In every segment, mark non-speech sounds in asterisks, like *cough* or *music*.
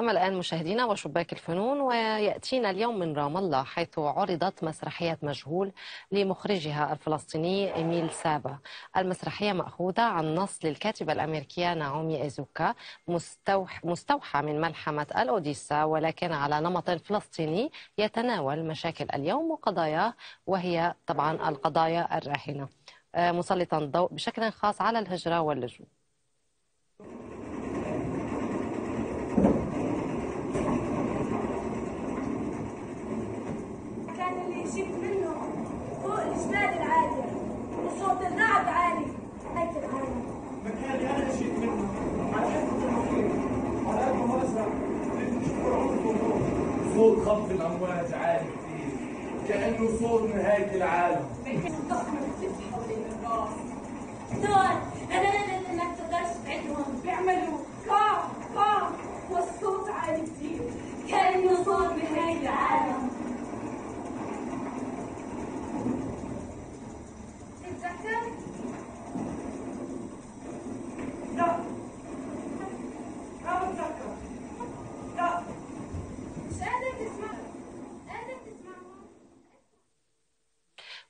أما الآن مشاهدينا وشباك الفنون ويأتينا اليوم من رام الله حيث عرضت مسرحية مجهول لمخرجها الفلسطيني إميل سابا المسرحية مأخوذة عن نص للكاتبة الأمريكية نعومي إيزوكا مستوحى من ملحمة الأوديسا ولكن على نمط فلسطيني يتناول مشاكل اليوم وقضاياه وهي طبعا القضايا الراهنة آه، مسلطا الضوء بشكل خاص على الهجرة واللجوء الجبال العالية وصوت الرعد عالي هيك العالم من هذا أنا منه عجبكم على قد ما أزرع عمركم صوت خفض الأمواج عالي كثير كأنه صوت نهاية العالم ضخمة بتلف حوالين الراس دار أنا ما تقدرش تبعدهم بيعملوا كام كام والصوت عالي كثير كأنه صوت نهاية العالم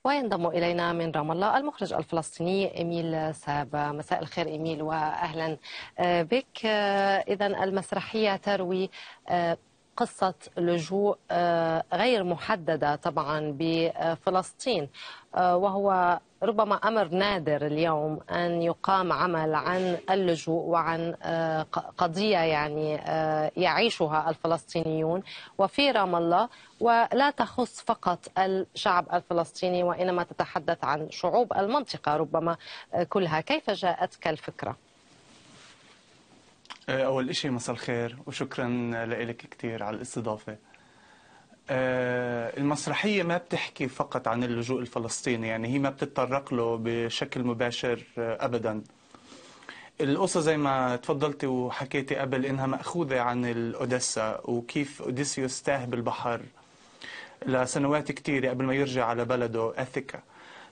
وينضم إلينا من رام الله المخرج الفلسطيني ايميل ساب مساء الخير ايميل وأهلا آه، بك آه، إذا المسرحية تروي آه، قصة لجوء غير محددة طبعا بفلسطين وهو ربما أمر نادر اليوم أن يقام عمل عن اللجوء وعن آه، قضية يعني آه، يعيشها الفلسطينيون وفي رام الله ولا تخص فقط الشعب الفلسطيني وإنما تتحدث عن شعوب المنطقة ربما آه، كلها كيف جاءتك الفكرة؟ أول شيء مساء الخير وشكرا لك كثير على الاستضافة آه، المسرحية ما بتحكي فقط عن اللجوء الفلسطيني يعني هي ما بتتطرق له بشكل مباشر آه، أبدا القصة زي ما تفضلتي وحكيتي قبل إنها مأخوذة عن الأوديسا وكيف أوديسيوس تاه بالبحر لسنوات كتيرة قبل ما يرجع على بلده أثيكا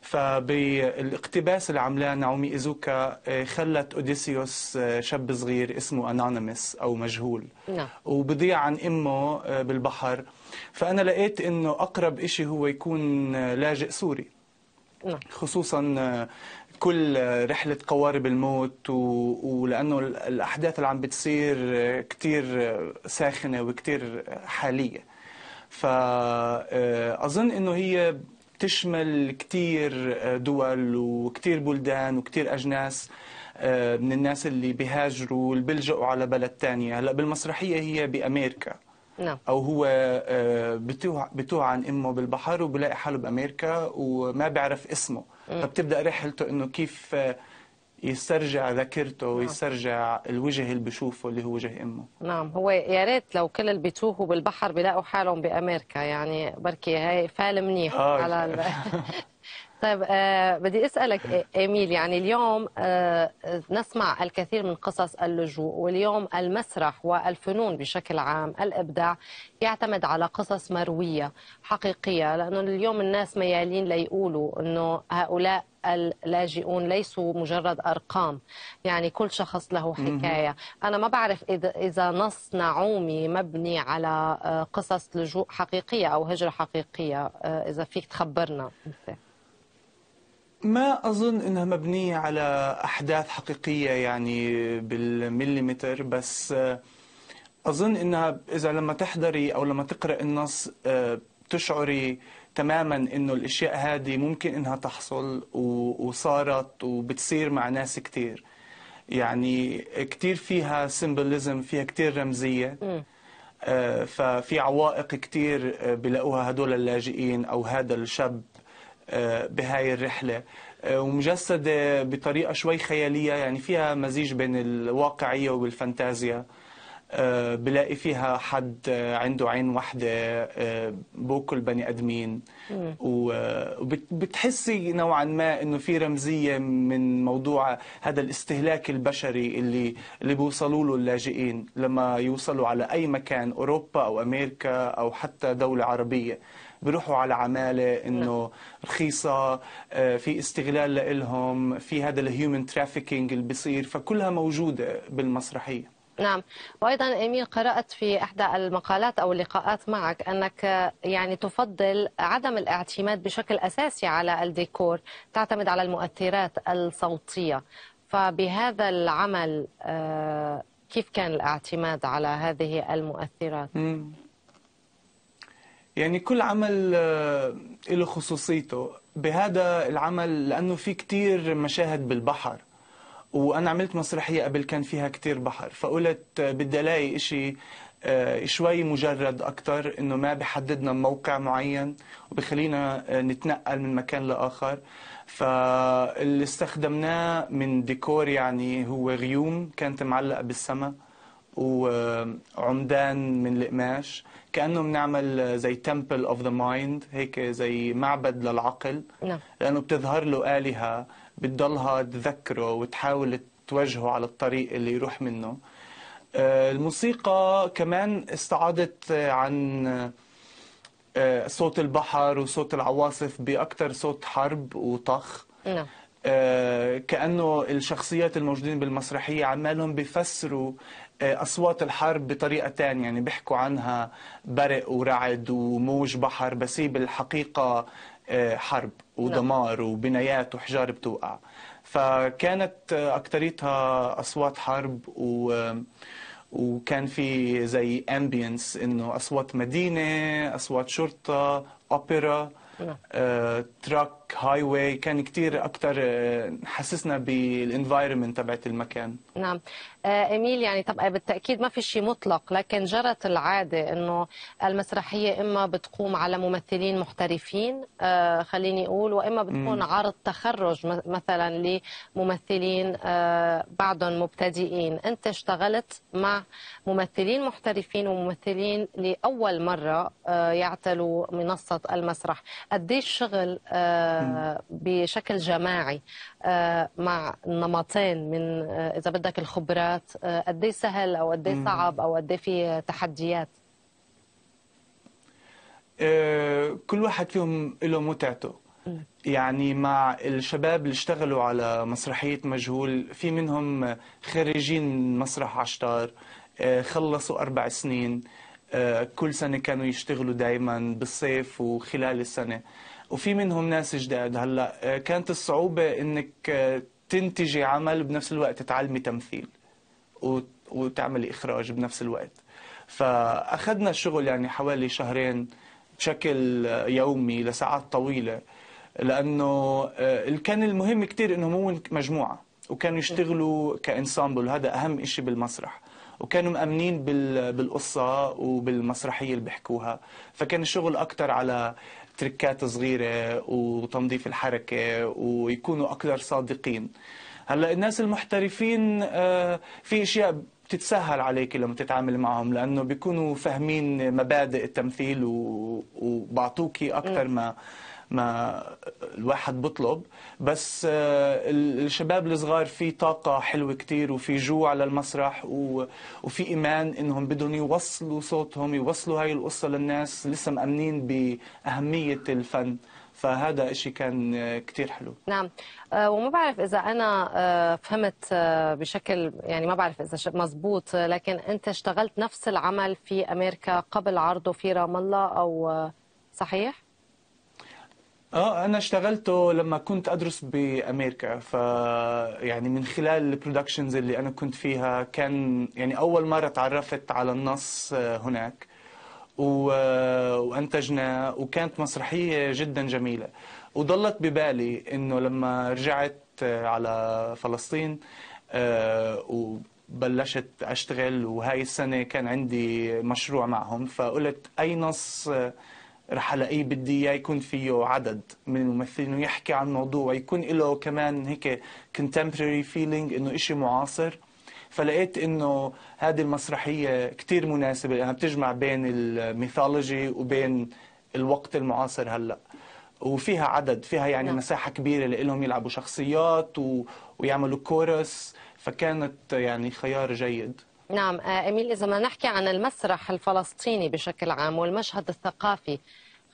فبالاقتباس اللي عملاه نعومي إيزوكا آه، خلت أوديسيوس آه، شاب صغير اسمه انونيمس أو مجهول نعم. وبضيع عن أمه آه، بالبحر فأنا لقيت أنه أقرب شيء هو يكون لاجئ سوري نعم. خصوصا كل رحلة قوارب الموت و... ولأنه الأحداث اللي عم بتصير كتير ساخنة وكتير حالية فأظن أنه هي تشمل كتير آه، دول وكتير بلدان وكتير أجناس آه، من الناس اللي بيهاجروا بيلجأوا على بلد تانية هلا بالمسرحية هي بأمريكا نعم. أو هو آه، بتوع عن أمه بالبحر وبلاقي حاله بأمريكا وما بيعرف اسمه فبتبدأ رحلته إنه كيف يسترجع نعم. ذاكرته نعم. ويسترجع الوجه اللي بشوفه اللي هو وجه امه نعم هو يا ريت لو كل اللي بيتوهوا بالبحر بيلاقوا حالهم بامريكا يعني بركي هاي فال منيح آه على ال... *laughs* *laughs* طيب آه بدي اسالك ايميل يعني اليوم آه نسمع الكثير من قصص اللجوء واليوم المسرح والفنون بشكل عام الابداع يعتمد على قصص مرويه حقيقيه لانه اليوم الناس ميالين ليقولوا انه هؤلاء اللاجئون ليسوا مجرد ارقام يعني كل شخص له حكايه انا ما بعرف اذا اذا نص نعومي مبني على آه، قصص لجوء حقيقيه او هجره حقيقيه آه، اذا فيك تخبرنا انت ما أظن إنها مبنية على أحداث حقيقية يعني بالمليمتر بس آه، أظن إنها إذا لما تحضري أو لما تقرأ النص آه، تشعري تماما إنه الأشياء هذه ممكن إنها تحصل وصارت وبتصير مع ناس كثير يعني كثير فيها سيمبوليزم فيها كثير رمزية آه، ففي عوائق كثير بلاقوها هدول اللاجئين أو هذا الشاب آه، بهاي الرحلة آه، ومجسدة بطريقة شوي خيالية يعني فيها مزيج بين الواقعية والفانتازيا آه، بلاقي فيها حد عنده عين واحدة بوكل بني أدمين وبتحسي نوعا ما أنه في رمزية من موضوع هذا الاستهلاك البشري اللي اللي بيوصلوا له اللاجئين لما يوصلوا على أي مكان أوروبا أو أمريكا أو حتى دولة عربية بيروحوا على عماله انه رخيصه آه، في استغلال لهم في هذا الهيومن ترافيكينج اللي بيصير فكلها موجوده بالمسرحيه نعم وايضا ايميل قرات في احدى المقالات او اللقاءات معك انك آه، يعني تفضل عدم الاعتماد بشكل اساسي على الديكور تعتمد على المؤثرات الصوتيه فبهذا العمل آه، كيف كان الاعتماد على هذه المؤثرات؟ يعني كل عمل آه، له خصوصيته بهذا العمل لأنه في كتير مشاهد بالبحر وأنا عملت مسرحية قبل كان فيها كتير بحر فقلت آه، بدي ألاقي إشي آه، شوي مجرد أكتر إنه ما بحددنا موقع معين وبخلينا نتنقل من مكان لآخر فاللي استخدمناه من ديكور يعني هو غيوم كانت معلقة بالسماء وعمدان من القماش كانه بنعمل زي تمبل اوف ذا مايند هيك زي معبد للعقل نعم لانه بتظهر له الهه بتضلها تذكره وتحاول توجهه على الطريق اللي يروح منه آه، الموسيقى كمان استعادت آه، عن آه، صوت البحر وصوت العواصف باكثر صوت حرب وطخ نعم كانه الشخصيات الموجودين بالمسرحيه عمالهم بفسروا آه، أصوات الحرب بطريقة ثانيه يعني بيحكوا عنها برق ورعد وموج بحر بس هي بالحقيقة آه، حرب ودمار نعم. وبنايات وحجار بتوقع فكانت آه، أكتريتها أصوات حرب و وكان في زي امبينس انه اصوات مدينه اصوات شرطه اوبرا نعم. آه، تراك هاي واي كان كثير اكثر آه، حسسنا بالانفايرمنت تبعت المكان نعم اميل آه، يعني طبعا آه، بالتاكيد ما في شيء مطلق لكن جرت العاده انه المسرحيه اما بتقوم على ممثلين محترفين خليني اقول واما بتكون عرض تخرج مثلا لممثلين بعضهم مبتدئين انت اشتغلت مع ممثلين محترفين وممثلين لاول مره يعتلوا منصه المسرح قديش شغل آه، بشكل جماعي آه، مع نمطين من آه، اذا بدك الخبرات قد إيه سهل او قد إيه صعب او قد إيه في تحديات كل واحد فيهم له متعته يعني مع الشباب اللي اشتغلوا على مسرحية مجهول في منهم خريجين مسرح عشتار خلصوا أربع سنين كل سنة كانوا يشتغلوا دايما بالصيف وخلال السنة وفي منهم ناس جداد هلا آه، كانت الصعوبه انك آه، تنتجي عمل بنفس الوقت تعلمي تمثيل وتعملي اخراج بنفس الوقت فاخذنا الشغل يعني حوالي شهرين بشكل آه، يومي لساعات طويله لانه كان المهم كثير انهم مو مجموعه وكانوا يشتغلوا كانسامبل هذا اهم شيء بالمسرح وكانوا مأمنين بالقصة وبالمسرحية اللي بيحكوها فكان الشغل أكتر على تركات صغيرة وتنظيف الحركة ويكونوا أكثر صادقين هلا الناس المحترفين آه، في اشياء بتتسهل عليك لما تتعامل معهم لانه بيكونوا فاهمين مبادئ التمثيل وبعطوك اكثر ما ما الواحد بطلب بس آه، الشباب الصغار في طاقة حلوة كتير وفي جوع للمسرح وفي إيمان إنهم بدهم يوصلوا صوتهم يوصلوا هاي القصة للناس لسه مأمنين بأهمية الفن فهذا إشي كان آه، كتير حلو نعم آه، وما بعرف إذا أنا فهمت بشكل يعني ما بعرف إذا مزبوط لكن أنت اشتغلت نفس العمل في أمريكا قبل عرضه في رام الله أو صحيح؟ اه انا اشتغلته لما كنت ادرس بامريكا ف يعني من خلال البرودكشنز اللي انا كنت فيها كان يعني اول مره تعرفت على النص آه، هناك و... آه، وانتجنا وكانت مسرحيه جدا جميله وضلت ببالي انه لما رجعت آه، على فلسطين وبلشت اشتغل وهاي السنه كان عندي مشروع معهم فقلت اي نص رح الاقيه بدي اياه يكون فيه عدد من الممثلين ويحكي عن موضوع ويكون له كمان هيك contemporary feeling انه شيء معاصر فلقيت انه هذه المسرحيه كثير مناسبه لانها بتجمع بين الميثولوجي وبين الوقت المعاصر هلا وفيها عدد فيها يعني نعم. مساحه كبيره لهم يلعبوا شخصيات و... ويعملوا كورس فكانت يعني خيار جيد نعم آه، أميل إذا ما نحكي عن المسرح الفلسطيني بشكل عام والمشهد الثقافي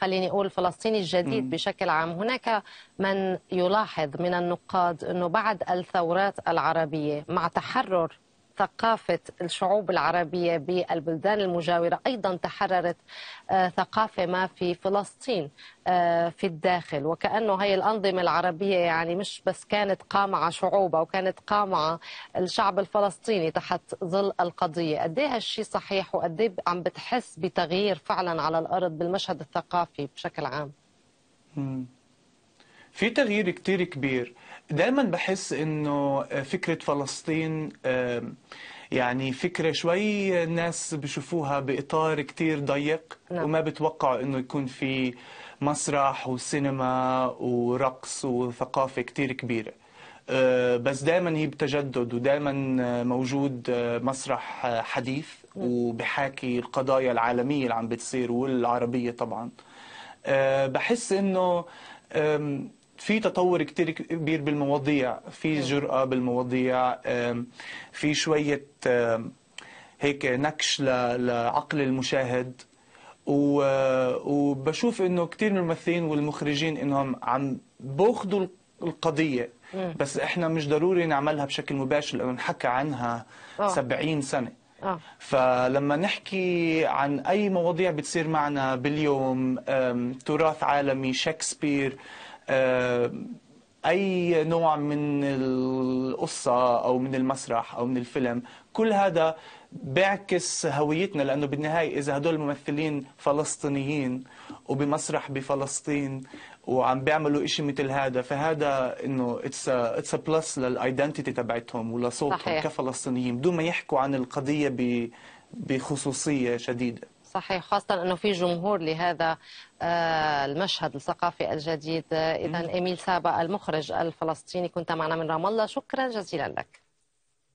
خليني أقول فلسطيني الجديد بشكل عام هناك من يلاحظ من النقاد أنه بعد الثورات العربية مع تحرر ثقافة الشعوب العربية بالبلدان المجاورة أيضا تحررت آه، ثقافة ما في فلسطين آه، في الداخل وكأنه هي الأنظمة العربية يعني مش بس كانت قامعة شعوبها وكانت قامعة الشعب الفلسطيني تحت ظل القضية قد ايه هالشيء صحيح وقد إيه عم بتحس بتغيير فعلا على الأرض بالمشهد الثقافي بشكل عام في تغيير كتير كبير دايما بحس انه فكره فلسطين يعني فكره شوي الناس بشوفوها باطار كتير ضيق نعم. وما بتوقعوا انه يكون في مسرح وسينما ورقص وثقافه كتير كبيره آه، بس دائما هي بتجدد ودائما موجود آه، مسرح آه، حديث نعم. وبحاكي القضايا العالميه اللي عم بتصير والعربيه طبعا بحس انه في تطور كتير كبير بالمواضيع في نعم. جرأة بالمواضيع في شوية هيك نكش لعقل المشاهد آه، وبشوف انه كتير من الممثلين والمخرجين انهم عم باخذوا القضية بس احنا مش ضروري نعملها بشكل مباشر لانه نحكى عنها آه. سبعين 70 سنة آه. فلما نحكي عن أي مواضيع بتصير معنا باليوم تراث عالمي شكسبير آه، اي نوع من القصه او من المسرح او من الفيلم كل هذا بيعكس هويتنا لانه بالنهايه اذا هدول الممثلين فلسطينيين وبمسرح بفلسطين وعم بيعملوا إشي مثل هذا فهذا انه اتس اتس بلس للايدنتيتي تبعتهم ولصوتهم كفلسطينيين بدون ما يحكوا عن القضيه بخصوصيه شديده صحيح خاصة أنه في جمهور لهذا آه، المشهد الثقافي الجديد آه، إذا إيميل سابا المخرج الفلسطيني كنت معنا من رام الله شكرا جزيلا لك